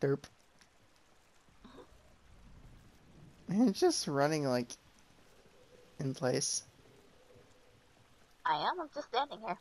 Derp. And just running, like, in place. I am, I'm just standing here.